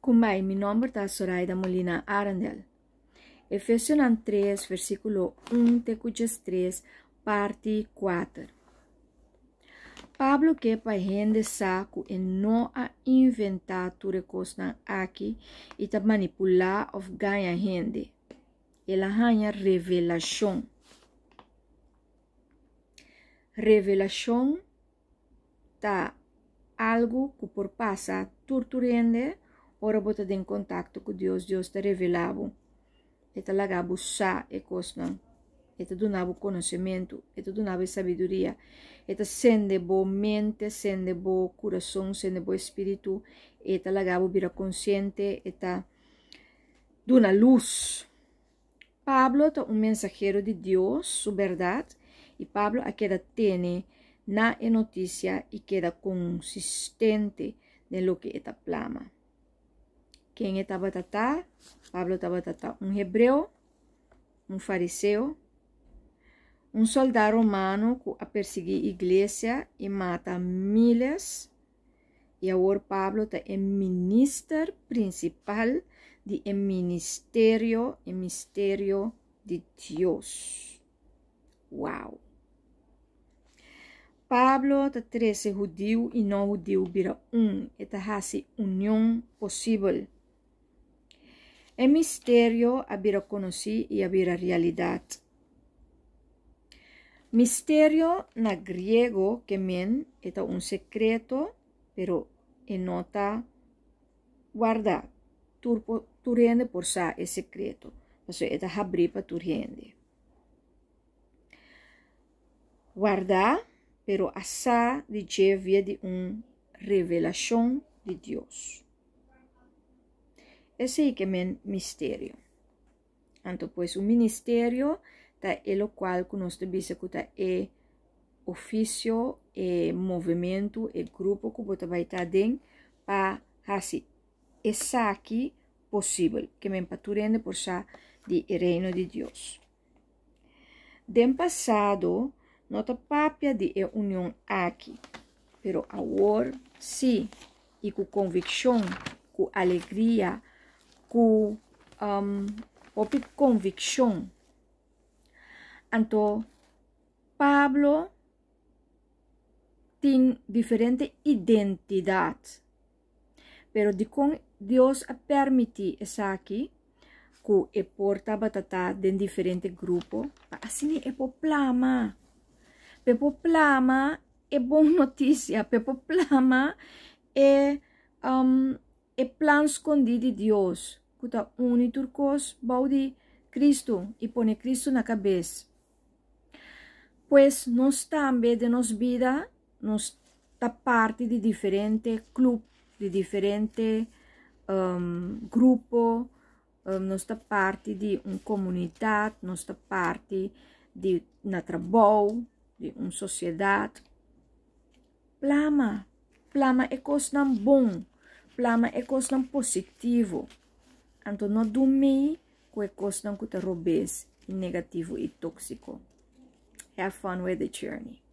Cumbay, mi nombre está Soraida Molina Arandel. Efesios 3, versículo 1 te 3, parte 4. Pablo que para rende saco e não a inventar tu aquí aqui e te manipular of gente. rende. Ele ganha revelación. Revelação está algo que por passa tu rende o de en contacto con Dios, Dios te revelaba, Eta lagabu sa e cosna, Eta donaba conocimiento, eta donaba sabiduría. Eta sende mente, sende corazón, sende espíritu. Eta lagabu bira consciente, eta duna luz. Pablo es un mensajero de Dios, su verdad, y Pablo queda tiene na e noticia y queda consistente de lo que eta plama. Quem é Tabatatá? Pablo Tabatatá, um hebreu, um fariseu, um soldado romano a perseguir a igreja e mata milhas. E agora Pablo tá é ministro principal de é ministério, e é ministério de Deus. Uau! Pablo está 13 judeu e não judeu vira um. Esta raça união possível. misterio mistério a vira y e a realidad Misterio na griego que es un secreto, pero nota guarda turpo por sa es secreto. es eta habripa turende. Guarda, pero asá de via de un revelación de Dios. Ese que men misterio. Anto pois un ministério, ta é lo qual conosco bisa kuta é ofício, é movimento, é grupo que bota vai estar dentro para assim, essa aqui possível, que me empaturende por sa de reino de Deus. Den passado, nota papia de é união aqui, pero agora sim, e com convicção, com alegria, cu um, propria convicção. Então, Pablo tem diferente identidade. Pero di con Dios permite essa aqui, que é porta batata de diferente grupo, assim é poplama. Per problema é boa notizia, per problema é um, e plan di Dios, cuta uniturcos baudi Cristo e pone Cristo na cabeça. Pois pues nós também de nos vida, non sta parte di diferente club, di diferente um, grupo, um, nós tá parte di uma comunità, non sta parte di una trabalho, di una società. Plama, plama é coisa bom plama e cos lang positivo. Anto no dumi ko e cos lang kuta robes, negativo e tóxico. Have fun with the journey.